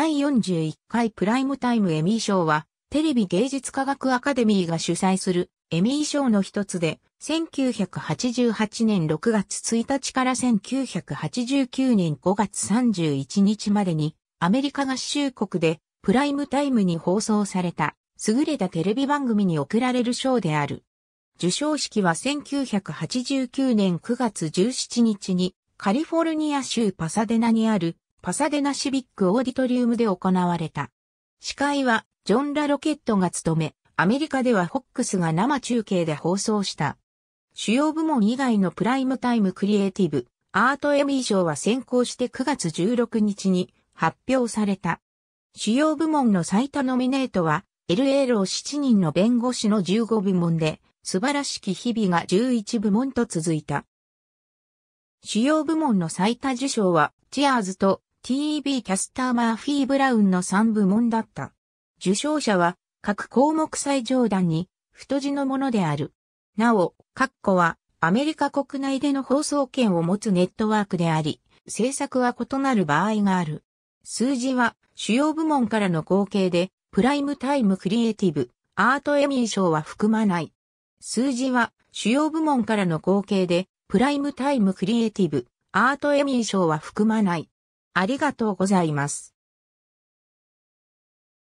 第41回プライムタイムエミー賞は、テレビ芸術科学アカデミーが主催するエミー賞の一つで、1988年6月1日から1989年5月31日までに、アメリカ合衆国でプライムタイムに放送された、優れたテレビ番組に贈られる賞である。受賞式は1989年9月17日に、カリフォルニア州パサデナにあるパサデナシビックオーディトリウムで行われた。司会はジョン・ラロケットが務め、アメリカではフォックスが生中継で放送した。主要部門以外のプライムタイムクリエイティブ、アートエミー賞は先行して9月16日に発表された。主要部門の最多ノミネートは、LA ロ7人の弁護士の15部門で、素晴らしき日々が11部門と続いた。主要部門の最多受賞は、チアーズと TEB キャスターマーフィー・ブラウンの3部門だった。受賞者は各項目最上段に太字のものである。なお、括弧はアメリカ国内での放送権を持つネットワークであり、制作は異なる場合がある。数字は主要部門からの合計で、プライムタイムクリエイティブ、アートエミー賞は含まない。数字は主要部門からの合計で、プライムタイムクリエイティブ、アートエミー賞は含まない。ありがとうございます。